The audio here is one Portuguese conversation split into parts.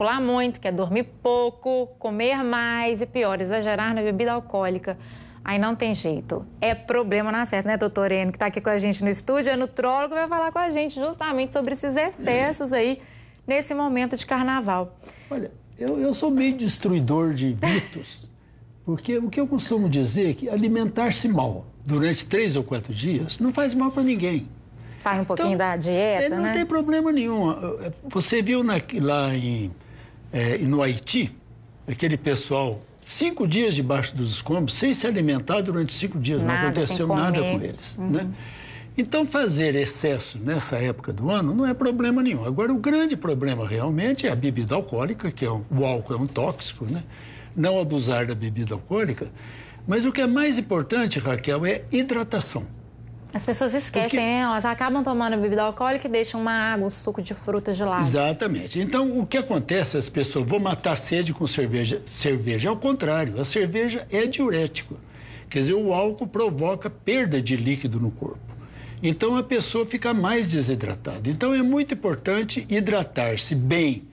pular muito, quer é dormir pouco, comer mais e pior, exagerar na bebida alcoólica. Aí não tem jeito. É problema na certa, né, doutor Eno, que está aqui com a gente no estúdio, é nutrólogo, vai falar com a gente justamente sobre esses excessos aí nesse momento de carnaval. Olha, eu, eu sou meio destruidor de mitos, porque o que eu costumo dizer é que alimentar-se mal durante três ou quatro dias não faz mal para ninguém. Sai um pouquinho então, da dieta, é, não né? Não tem problema nenhum. Você viu na, lá em é, no Haiti, aquele pessoal cinco dias debaixo dos escombros, sem se alimentar durante cinco dias, nada, não aconteceu nada com eles. Uhum. Né? Então, fazer excesso nessa época do ano não é problema nenhum. Agora, o grande problema realmente é a bebida alcoólica, que é um, o álcool é um tóxico, né? Não abusar da bebida alcoólica. Mas o que é mais importante, Raquel, é hidratação. As pessoas esquecem, Porque... elas acabam tomando bebida alcoólica e deixam uma água, um suco de fruta lado Exatamente. Então, o que acontece, as pessoas vão matar sede com cerveja. Cerveja é o contrário, a cerveja é diurético. Quer dizer, o álcool provoca perda de líquido no corpo. Então, a pessoa fica mais desidratada. Então, é muito importante hidratar-se bem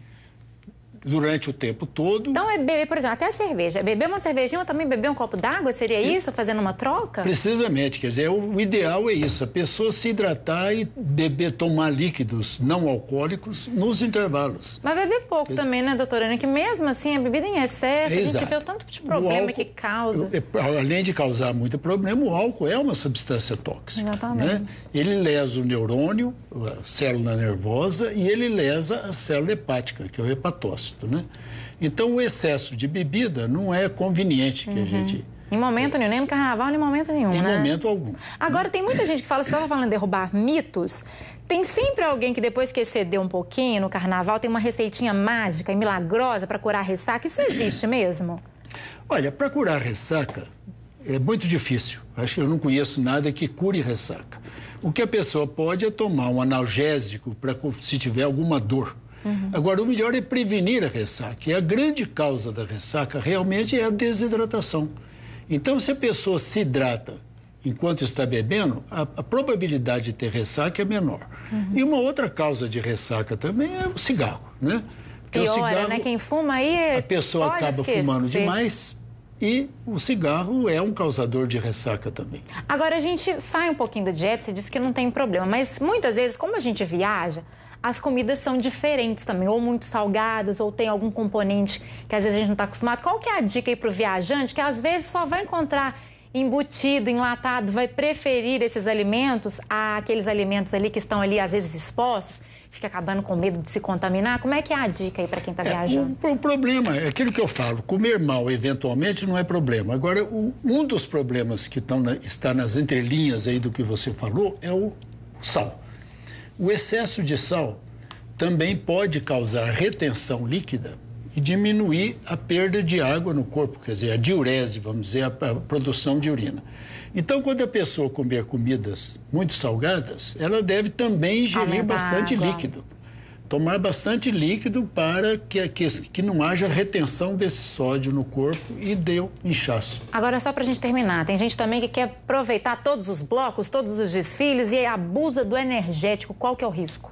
durante o tempo todo. Então é beber, por exemplo, até a cerveja. Beber uma cervejinha ou também beber um copo d'água? Seria isso, fazendo uma troca? Precisamente, quer dizer, o ideal é isso, a pessoa se hidratar e beber, tomar líquidos não alcoólicos nos intervalos. Mas beber pouco também, né, doutora Ana? É que mesmo assim, a bebida em excesso, é a gente vê o tanto de problema álcool, que causa. É, além de causar muito problema, o álcool é uma substância tóxica. Né? Exatamente. Né? Ele lesa o neurônio, célula nervosa e ele lesa a célula hepática, que é o hepatócito, né? Então, o excesso de bebida não é conveniente que uhum. a gente... Em momento nenhum, nem no carnaval, nem em momento nenhum, Em né? momento algum. Né? Agora, tem muita gente que fala, você estava falando de derrubar mitos, tem sempre alguém que depois que excedeu um pouquinho no carnaval, tem uma receitinha mágica e milagrosa para curar ressaca, isso existe mesmo? Olha, para curar ressaca é muito difícil. Acho que eu não conheço nada que cure ressaca. O que a pessoa pode é tomar um analgésico para se tiver alguma dor. Uhum. Agora, o melhor é prevenir a ressaca. E é a grande causa da ressaca realmente é a desidratação. Então, se a pessoa se hidrata enquanto está bebendo, a, a probabilidade de ter ressaca é menor. Uhum. E uma outra causa de ressaca também é o cigarro, né? Porque Piora, né? cigarro, né? Quem fuma aí. A pessoa acaba esquecer. fumando demais, e o cigarro é um causador de ressaca também. Agora a gente sai um pouquinho da dieta, você disse que não tem problema, mas muitas vezes, como a gente viaja, as comidas são diferentes também, ou muito salgadas, ou tem algum componente que às vezes a gente não está acostumado. Qual que é a dica aí para o viajante que às vezes só vai encontrar embutido, enlatado, vai preferir esses alimentos àqueles alimentos ali que estão ali às vezes expostos? fica acabando com medo de se contaminar? Como é que é a dica aí para quem está é, viajando? O, o, problema é aquilo que eu falo, comer mal eventualmente não é problema. Agora, o, um dos problemas que na, está nas entrelinhas aí do que você falou é o sal. O excesso de sal também pode causar retenção líquida e diminuir a perda de água no corpo, quer dizer, a diurese, vamos dizer, a, a produção de urina. Então, quando a pessoa comer comidas muito salgadas, ela deve também ingerir bastante líquido. Tomar bastante líquido para que, que, que não haja retenção desse sódio no corpo e dê um inchaço. Agora, só para a gente terminar, tem gente também que quer aproveitar todos os blocos, todos os desfiles e abusa do energético. Qual que é o risco?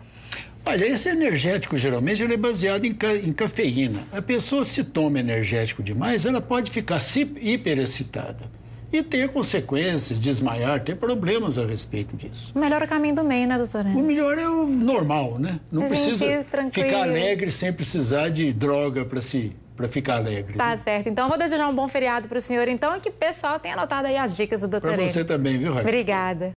Olha, esse energético geralmente ele é baseado em, ca... em cafeína. A pessoa se toma energético demais, ela pode ficar hiperexcitada e ter consequências, desmaiar, ter problemas a respeito disso. O melhor é o caminho do meio, né, doutora? O melhor é o normal, né? Não precisa ficar alegre sem precisar de droga para se para ficar alegre. Tá né? certo. Então, vou desejar um bom feriado para o senhor, então, e que o pessoal tenha anotado aí as dicas do doutor. Para você também, viu, Raquel? Obrigada.